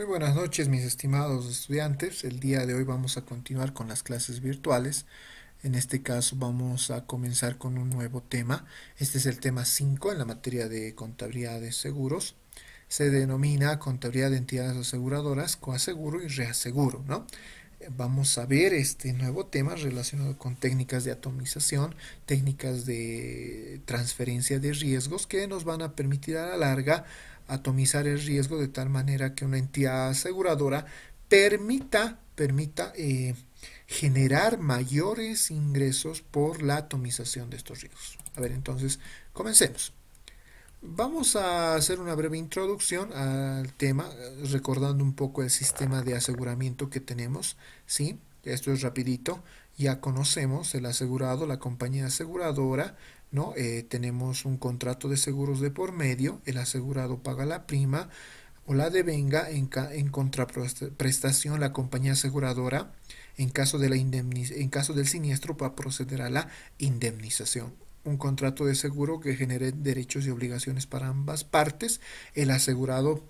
Muy buenas noches mis estimados estudiantes. El día de hoy vamos a continuar con las clases virtuales. En este caso vamos a comenzar con un nuevo tema. Este es el tema 5 en la materia de contabilidad de seguros. Se denomina contabilidad de entidades aseguradoras, coaseguro y reaseguro, ¿no? Vamos a ver este nuevo tema relacionado con técnicas de atomización, técnicas de transferencia de riesgos que nos van a permitir a la larga atomizar el riesgo de tal manera que una entidad aseguradora permita, permita eh, generar mayores ingresos por la atomización de estos riesgos. A ver, entonces, comencemos. Vamos a hacer una breve introducción al tema, recordando un poco el sistema de aseguramiento que tenemos, ¿sí? Esto es rapidito, ya conocemos el asegurado, la compañía aseguradora, ¿no? Eh, tenemos un contrato de seguros de por medio, el asegurado paga la prima o la devenga en, contraprestación la compañía aseguradora en caso, de la en caso del siniestro para proceder a la indemnización. Un contrato de seguro que genere derechos y obligaciones para ambas partes. El asegurado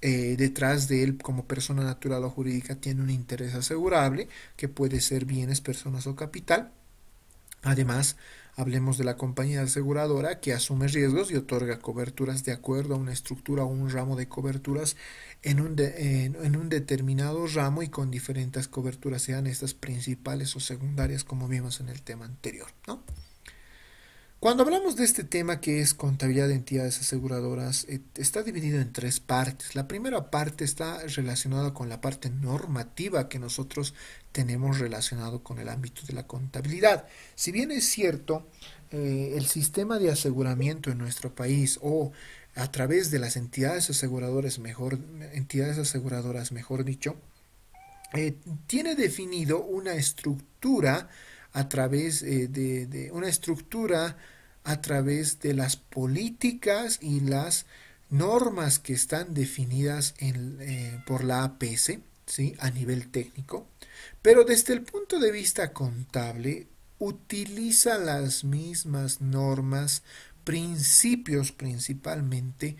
eh, detrás de él como persona natural o jurídica tiene un interés asegurable que puede ser bienes, personas o capital. Además, Hablemos de la compañía aseguradora que asume riesgos y otorga coberturas de acuerdo a una estructura o un ramo de coberturas en un, en un determinado ramo y con diferentes coberturas, sean estas principales o secundarias como vimos en el tema anterior, ¿no? Cuando hablamos de este tema que es contabilidad de entidades aseguradoras, eh, está dividido en tres partes. La primera parte está relacionada con la parte normativa que nosotros tenemos relacionado con el ámbito de la contabilidad. Si bien es cierto, eh, el sistema de aseguramiento en nuestro país o a través de las entidades aseguradoras, mejor, entidades aseguradoras, mejor dicho, eh, tiene definido una estructura a través eh, de, una estructura, a través de las políticas y las normas que están definidas eh, por la APC ¿sí? a nivel técnico, pero desde el punto de vista contable utiliza las mismas normas, principios principalmente,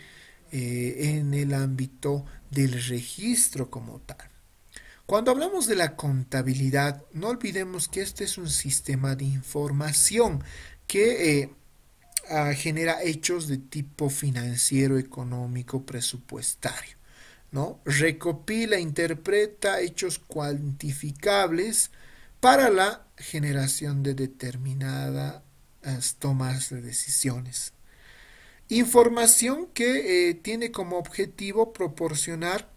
eh, en el ámbito del registro como tal. Cuando hablamos de la contabilidad, no olvidemos que este es un sistema de información que eh, ah, genera hechos de tipo financiero, económico, presupuestario. ¿no? Recopila, interpreta hechos cuantificables para la generación de determinadas tomas de decisiones. Información que eh, tiene como objetivo proporcionar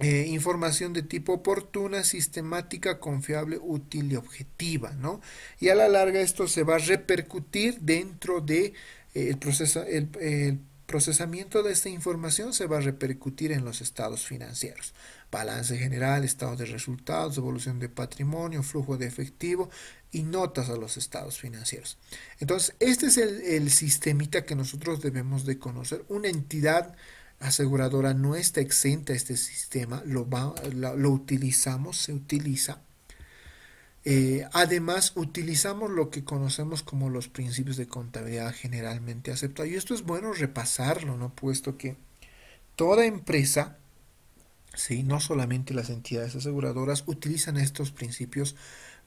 eh, información de tipo oportuna, sistemática, confiable, útil y objetiva, ¿no? Y a la larga esto se va a repercutir dentro de eh, proceso, el, procesamiento de esta información se va a repercutir en los estados financieros. Balance general, estado de resultados, evolución de patrimonio, flujo de efectivo y notas a los estados financieros. Entonces, este es el, el sistemita que nosotros debemos de conocer, una entidad aseguradora no está exenta a este sistema, lo, lo, utilizamos, se utiliza. Eh, además, utilizamos lo que conocemos como los principios de contabilidad generalmente aceptados. Y esto es bueno repasarlo, ¿no? Puesto que toda empresa, ¿sí? no solamente las entidades aseguradoras, utilizan estos principios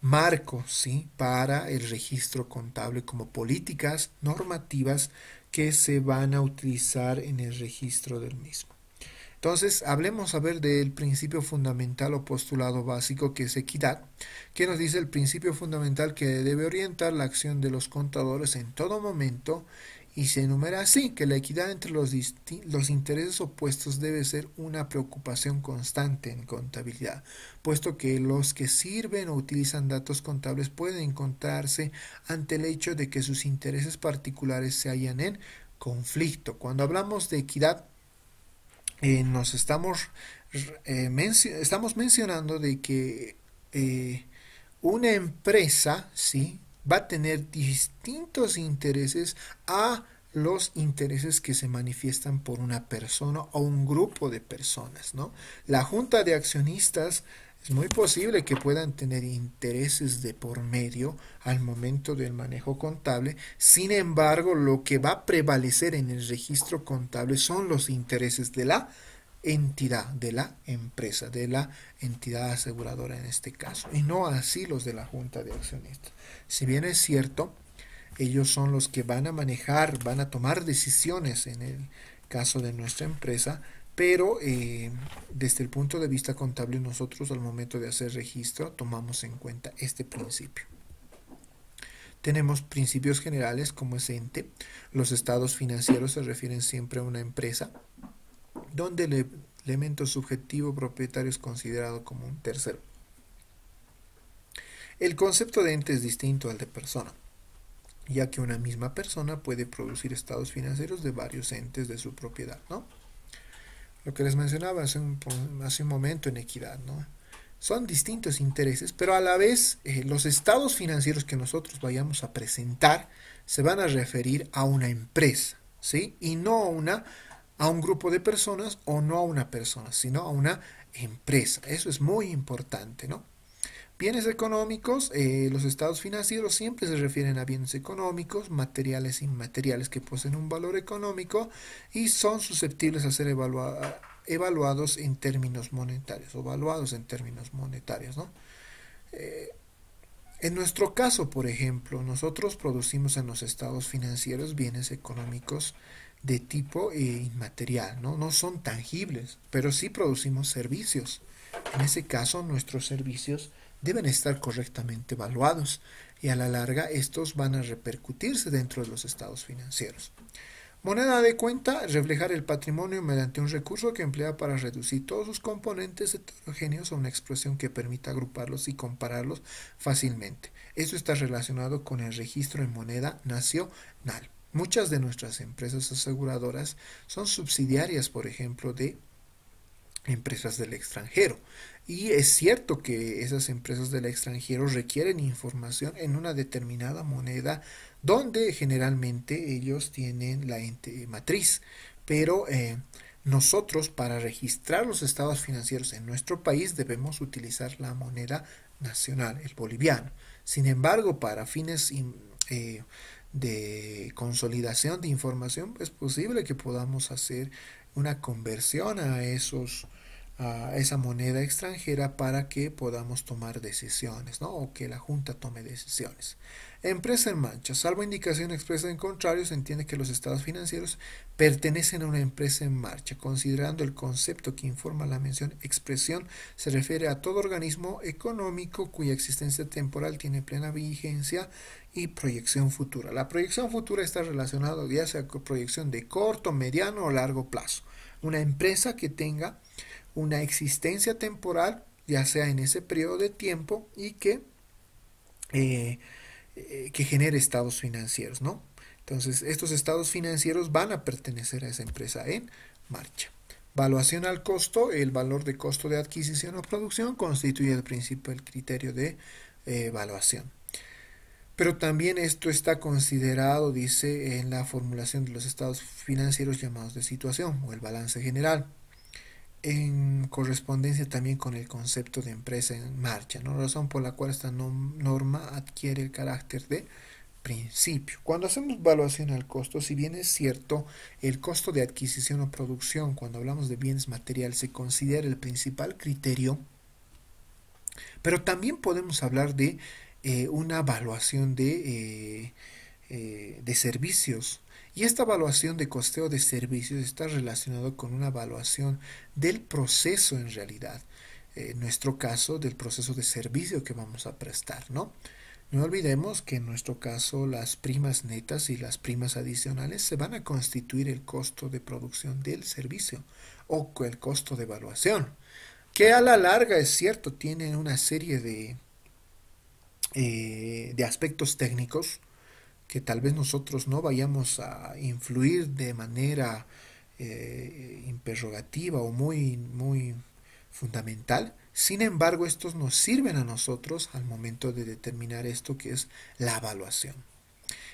marcos ¿sí? para el registro contable como políticas normativas que se van a utilizar en el registro del mismo. Entonces, hablemos a ver del principio fundamental o postulado básico que es equidad, que nos dice el principio fundamental que debe orientar la acción de los contadores en todo momento y se enumera así que la equidad entre los, los, intereses opuestos debe ser una preocupación constante en contabilidad, puesto que los que sirven o utilizan datos contables pueden encontrarse ante el hecho de que sus intereses particulares se hallan en conflicto. Cuando hablamos de equidad, eh, nos estamos, eh, estamos mencionando de que eh, una empresa, ¿sí? va a tener distintos intereses a los intereses que se manifiestan por una persona o un grupo de personas, ¿no? La junta de accionistas es muy posible que puedan tener intereses de por medio al momento del manejo contable, sin embargo, lo que va a prevalecer en el registro contable son los intereses de la entidad, de la empresa, de la entidad aseguradora en este caso, y no así los de la junta de accionistas. Si bien es cierto, ellos son los que van a manejar, van a tomar decisiones en el caso de nuestra empresa, pero eh, desde el punto de vista contable nosotros al momento de hacer registro tomamos en cuenta este principio. Tenemos principios generales como es ente. Los estados financieros se refieren siempre a una empresa donde el elemento subjetivo propietario es considerado como un tercero. El concepto de ente es distinto al de persona ya que una misma persona puede producir estados financieros de varios entes de su propiedad, ¿no? Lo que les mencionaba hace un, momento en equidad, ¿no? Son distintos intereses, pero a la vez eh, los estados financieros que nosotros vayamos a presentar se van a referir a una empresa, ¿sí? Y no a una a un grupo de personas o no a una persona, sino a una empresa. Eso es muy importante, ¿no? Bienes económicos, eh, los estados financieros siempre se refieren a bienes económicos, materiales e inmateriales que poseen un valor económico y son susceptibles a ser evaluados en términos monetarios o valuados en términos monetarios. ¿no? Eh, en nuestro caso, por ejemplo, nosotros producimos en los estados financieros bienes económicos de tipo eh, inmaterial, ¿no? no son tangibles, pero sí producimos servicios. En ese caso, nuestros servicios deben estar correctamente evaluados y a la larga estos van a repercutirse dentro de los estados financieros. Moneda de cuenta, reflejar el patrimonio mediante un recurso que emplea para reducir todos sus componentes heterogéneos a una expresión que permita agruparlos y compararlos fácilmente. Esto está relacionado con el registro en moneda nacional. Muchas de nuestras empresas aseguradoras son subsidiarias, por ejemplo, de empresas del extranjero. Y es cierto que esas empresas del extranjero requieren información en una determinada moneda donde generalmente ellos tienen la eh, matriz. Pero eh, nosotros para registrar los estados financieros en nuestro país debemos utilizar la moneda nacional, el boliviano. Sin embargo, para fines eh, de consolidación de información es posible que podamos hacer una conversión a esos esa moneda extranjera para que podamos tomar decisiones, ¿no? O que la Junta tome decisiones. Empresa en marcha. salvo indicación expresa en contrario, se entiende que los estados financieros pertenecen a una empresa en marcha, considerando el concepto que informa la mención expresión se refiere a todo organismo económico cuya existencia temporal tiene plena vigencia y proyección futura. La proyección futura está relacionada ya sea con proyección de corto, mediano o largo plazo. Una empresa que tenga una existencia temporal, ya sea en ese periodo de tiempo, y que, eh, eh, que genere estados financieros, ¿no? Entonces, estos estados financieros van a pertenecer a esa empresa en marcha. Valuación al costo, el valor de costo de adquisición o producción constituye el criterio de eh, evaluación. Pero también esto está considerado, dice, en la formulación de los estados financieros llamados de situación o el balance general en correspondencia también con el concepto de empresa en marcha, ¿no? razón por la cual esta norma adquiere el carácter de principio. Cuando hacemos evaluación al costo, si bien es cierto, el costo de adquisición o producción, cuando hablamos de bienes materiales, se considera el principal criterio, pero también podemos hablar de eh, una evaluación de, eh, eh, de servicios, y esta evaluación de costeo de servicios está relacionado con una evaluación del proceso en realidad. En nuestro caso, del proceso de servicio que vamos a prestar, ¿no? No olvidemos que en nuestro caso las primas netas y las primas adicionales se van a constituir el costo de producción del servicio o el costo de evaluación, que a la larga es cierto, tiene una serie de, eh, de aspectos técnicos que tal vez nosotros no vayamos a influir de manera eh, imperrogativa o muy, muy fundamental. Sin embargo, estos nos sirven a nosotros al momento de determinar esto que es la evaluación.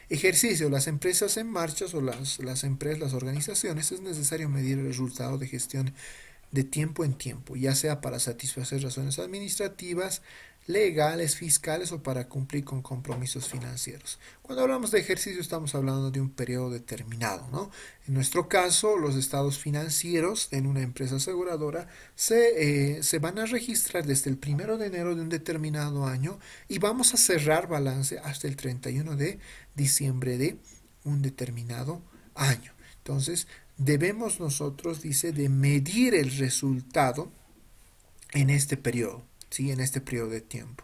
Ejercicio. Las empresas en marcha o las, las empresas, las organizaciones, es necesario medir el resultado de gestión de tiempo en tiempo, ya sea para satisfacer razones administrativas, legales, fiscales o para cumplir con compromisos financieros. Cuando hablamos de ejercicio estamos hablando de un periodo determinado, ¿no? En nuestro caso, los estados financieros en una empresa aseguradora se, eh, se van a registrar desde el primero de enero de un determinado año y vamos a cerrar balance hasta el 31 de diciembre de un determinado año. Entonces, debemos nosotros, dice, de medir el resultado en este periodo en este periodo de tiempo.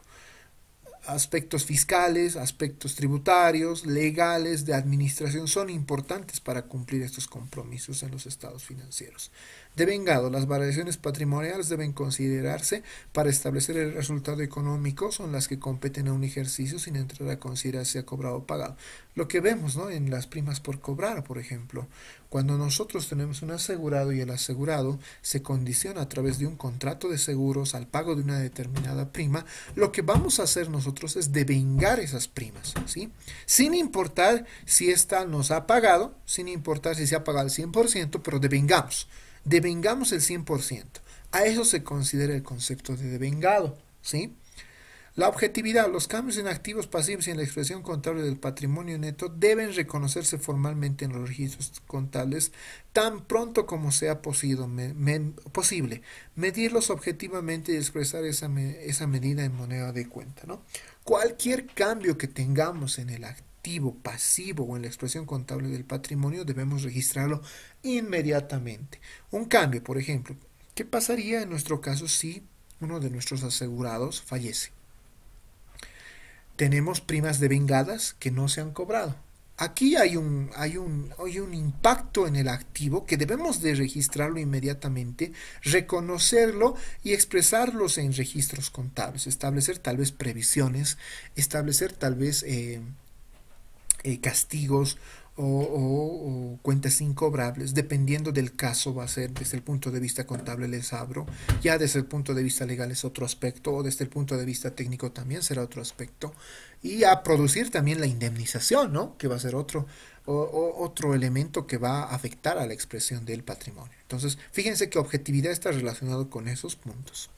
Aspectos fiscales, aspectos tributarios, legales, de administración son importantes para cumplir estos compromisos en los estados financieros vengado, las variaciones patrimoniales deben considerarse para establecer el resultado económico, son las que competen a un ejercicio sin entrar a considerar si ha cobrado o pagado. Lo que vemos ¿no? en las primas por cobrar, por ejemplo, cuando nosotros tenemos un asegurado y el asegurado se condiciona a través de un contrato de seguros al pago de una determinada prima, lo que vamos a hacer nosotros es devengar esas primas, ¿sí? Sin importar si ésta nos ha pagado, sin importar si se ha pagado al 100%, pero devengamos devengamos el 100%. A eso se considera el concepto de devengado, ¿sí? La objetividad, los cambios en activos pasivos y en la expresión contable del patrimonio neto deben reconocerse formalmente en los registros contables tan pronto como sea posible, medirlos objetivamente y expresar esa, esa medida en moneda de cuenta, ¿no? Cualquier cambio que tengamos en el activo, pasivo o en la expresión contable del patrimonio debemos registrarlo inmediatamente. Un cambio, por ejemplo, ¿qué pasaría en nuestro caso si uno de nuestros asegurados fallece? Tenemos primas de vengadas que no se han cobrado. Aquí hay un, hay, un, un impacto en el activo que debemos de registrarlo inmediatamente, reconocerlo y expresarlos en registros contables, establecer tal vez previsiones, establecer tal vez eh, eh, castigos o, cuentas incobrables, dependiendo del caso va a ser desde el punto de vista contable les abro, ya desde el punto de vista legal es otro aspecto, o desde el punto de vista técnico también será otro aspecto, y a producir también la indemnización, ¿no? que va a ser otro, otro elemento que va a afectar a la expresión del patrimonio. Entonces, fíjense que objetividad está relacionado con esos puntos.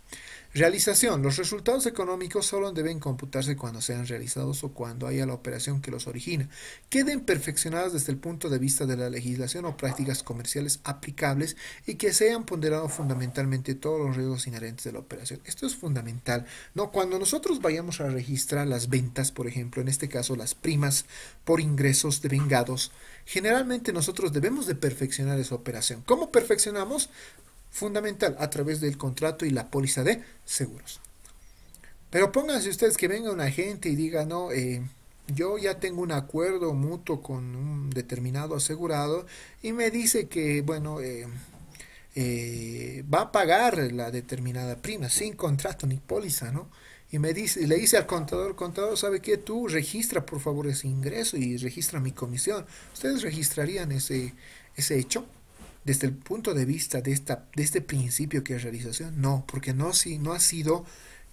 Realización. Los resultados económicos solo deben computarse cuando sean realizados o cuando haya la operación que los origina. Queden perfeccionadas desde el punto de vista de la legislación o prácticas comerciales aplicables y que sean ponderados fundamentalmente todos los riesgos inherentes de la operación. Esto es fundamental. No, cuando nosotros vayamos a registrar las ventas, por ejemplo, en este caso las primas por ingresos de vengados, generalmente nosotros debemos de perfeccionar esa operación. ¿Cómo perfeccionamos? fundamental a través del contrato y la póliza de seguros. Pero pónganse ustedes que venga un agente y diga, no, eh, yo ya tengo un acuerdo mutuo con un determinado asegurado y me dice que, bueno, eh, eh, va a pagar la determinada prima sin contrato ni póliza, ¿no? Y me dice, le dice al contador, contador, ¿sabe qué? Tú registra por favor ese ingreso y registra mi comisión. ¿Ustedes registrarían ese, ese hecho? desde el punto de vista de, esta, de este principio que es realización, no, porque no, si, no ha sido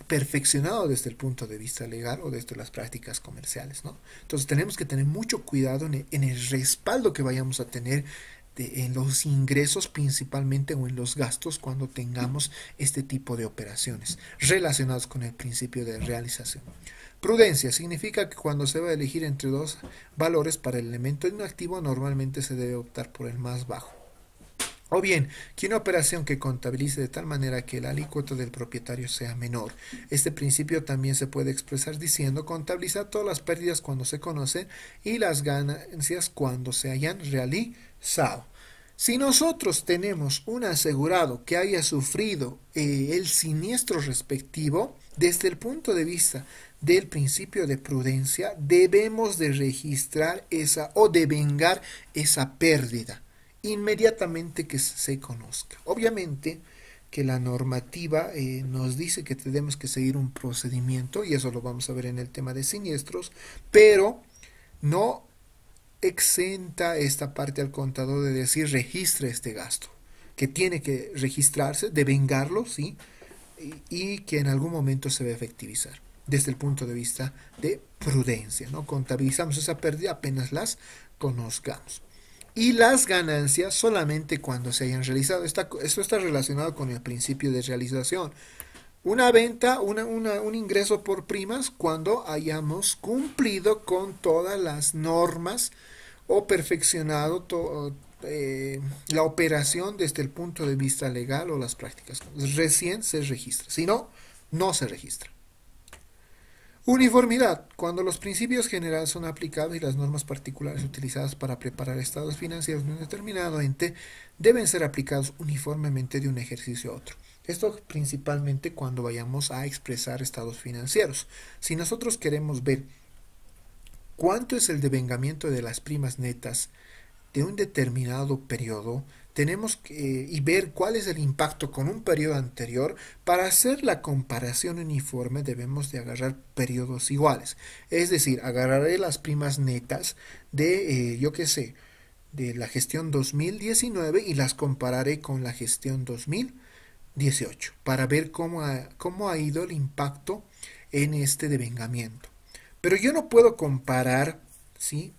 perfeccionado desde el punto de vista legal o desde las prácticas comerciales. ¿no? Entonces tenemos que tener mucho cuidado en el, respaldo que vayamos a tener en los ingresos principalmente o en los gastos cuando tengamos este tipo de operaciones relacionadas con el principio de realización. Prudencia significa que cuando se va a elegir entre dos valores para el elemento inactivo normalmente se debe optar por el más bajo. O bien, que una operación que contabilice de tal manera que el alícuota del propietario sea menor. Este principio también se puede expresar diciendo contabiliza todas las pérdidas cuando se conocen y las ganancias cuando se hayan realizado. Si nosotros tenemos un asegurado que haya sufrido eh, el siniestro respectivo, desde el punto de vista del principio de prudencia, debemos de registrar esa o vengar esa pérdida inmediatamente que se conozca. Obviamente que la normativa eh, nos dice que tenemos que seguir un procedimiento, y eso lo vamos a ver en el tema de siniestros, pero no exenta esta parte al contador de decir registre este gasto, que tiene que registrarse, devengarlo, ¿sí? Y, que en algún momento se va a efectivizar desde el punto de vista de prudencia, ¿no? Contabilizamos esa pérdida apenas las conozcamos y las ganancias solamente cuando se hayan realizado. esto está relacionado con el principio de realización. Una venta, un ingreso por primas cuando hayamos cumplido con todas las normas o perfeccionado eh, la operación desde el punto de vista legal o las prácticas. Recién se registra. Si no, no se registra. Uniformidad. Cuando los principios generales son aplicados y las normas particulares utilizadas para preparar estados financieros de un determinado ente deben ser aplicados uniformemente de un ejercicio a otro. Esto principalmente cuando vayamos a expresar estados financieros. Si nosotros queremos ver cuánto es el devengamiento de las primas netas de un determinado periodo, tenemos que y ver cuál es el impacto con un periodo anterior. Para hacer la comparación uniforme debemos de agarrar periodos iguales. Es decir, agarraré las primas netas de, eh, yo qué sé, de la gestión 2019 y las compararé con la gestión 2018 para ver cómo ha, cómo ha ido el impacto en este devengamiento. Pero yo no puedo comparar ¿sí?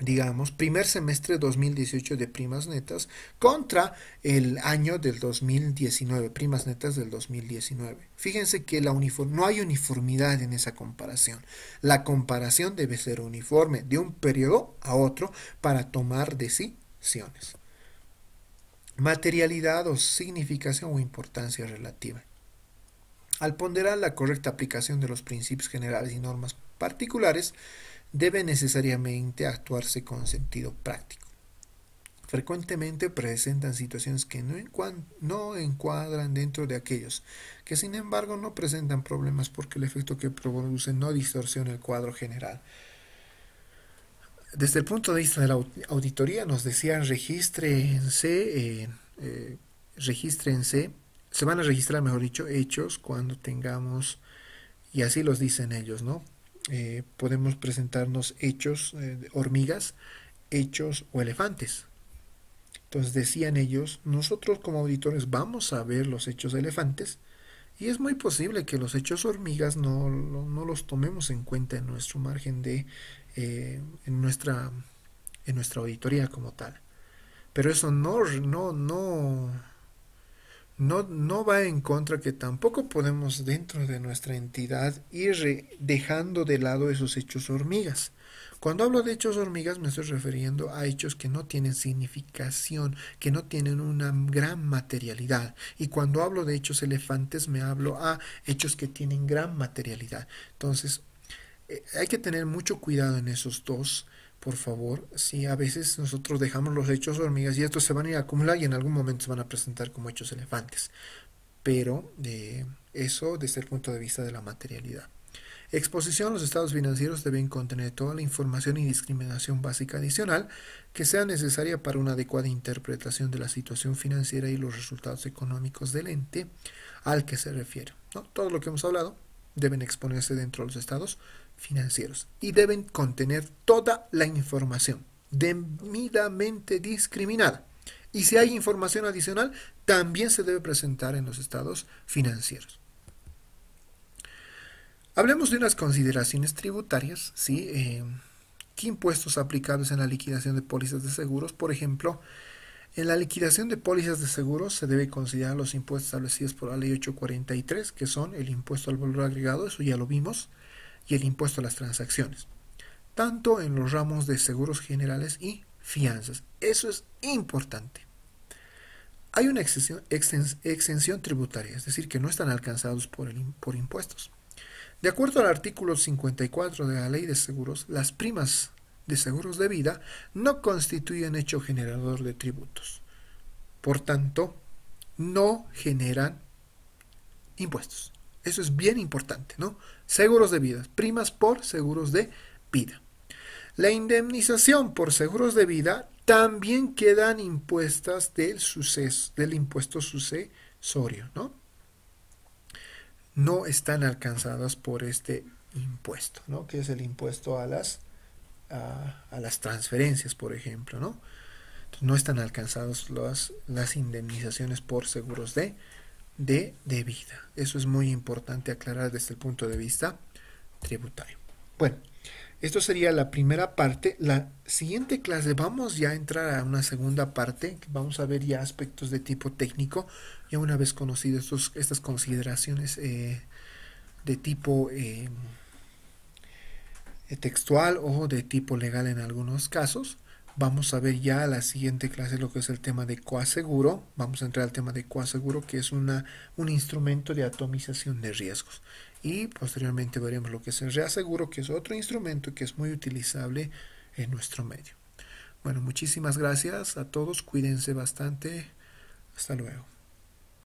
digamos, primer semestre 2018 de primas netas contra el año del 2019, primas netas del 2019. Fíjense que la no hay uniformidad en esa comparación. La comparación debe ser uniforme de un periodo a otro para tomar decisiones. Materialidad o significación o importancia relativa. Al ponderar la correcta aplicación de los principios generales y normas particulares, debe necesariamente actuarse con sentido práctico. Frecuentemente presentan situaciones que no, no encuadran dentro de aquellos, que sin embargo no presentan problemas porque el efecto que produce no distorsiona el cuadro general. Desde el punto de vista de la auditoría nos decían regístrense, eh, eh se van a registrar, mejor dicho, hechos cuando tengamos, y así los dicen ellos, ¿no? Eh, podemos presentarnos hechos, eh, hormigas, hechos o elefantes. Entonces decían ellos, nosotros como auditores vamos a ver los hechos de elefantes y es muy posible que los hechos hormigas no, no, los tomemos en cuenta en nuestro margen de, eh, en, nuestra, en nuestra auditoría como tal. Pero eso no, no, no, no, no va en contra que tampoco podemos dentro de nuestra entidad ir dejando de lado esos hechos hormigas. Cuando hablo de hechos hormigas me estoy refiriendo a hechos que no tienen significación, que no tienen una gran materialidad. Y cuando hablo de hechos elefantes me hablo a hechos que tienen gran materialidad. Entonces, eh, hay que tener mucho cuidado en esos dos por favor, si a veces nosotros dejamos los hechos hormigas y estos se van a acumular y en algún momento se van a presentar como hechos elefantes. Pero de eh, eso desde el punto de vista de la materialidad. Exposición, los estados financieros deben contener toda la información y discriminación básica adicional que sea necesaria para una adecuada interpretación de la situación financiera y los resultados económicos del ente al que se refiere. ¿no? Todo lo que hemos hablado deben exponerse dentro de los estados financieros y deben contener toda la información debidamente discriminada. Y si hay información adicional, también se debe presentar en los estados financieros. Hablemos de unas consideraciones tributarias, ¿sí? Eh, ¿Qué impuestos aplicables en la liquidación de pólizas de seguros? Por ejemplo, en la liquidación de pólizas de seguros se debe considerar los impuestos establecidos por la ley 843, que son el impuesto al valor agregado, eso ya lo vimos, y el impuesto a las transacciones, tanto en los ramos de seguros generales y fianzas. Eso es importante. Hay una exención, tributaria, es decir, que no están alcanzados por, por impuestos. De acuerdo al artículo 54 de la Ley de Seguros, las primas de seguros de vida no constituyen hecho generador de tributos. Por tanto, no generan impuestos. Eso es bien importante, ¿no? Seguros de vida, primas por seguros de vida. La indemnización por seguros de vida también quedan impuestas del, suceso, del impuesto sucesorio, ¿no? No están alcanzadas por este impuesto, ¿no? Que es el impuesto a las, a, las transferencias, por ejemplo, ¿no? no están alcanzadas las, las indemnizaciones por seguros de de debida. Eso es muy importante aclarar desde el punto de vista tributario. Bueno, esto sería la primera parte. La siguiente clase vamos ya a entrar a una segunda parte. Vamos a ver ya aspectos de tipo técnico. Ya una vez conocidas estas consideraciones eh, de tipo eh, textual o de tipo legal en algunos casos Vamos a ver ya la siguiente clase lo que es el tema de coaseguro. Vamos a entrar al tema de coaseguro, que es una, un instrumento de atomización de riesgos. Y posteriormente veremos lo que es el reaseguro, que es otro instrumento que es muy utilizable en nuestro medio. Bueno, muchísimas gracias a todos. Cuídense bastante. Hasta luego.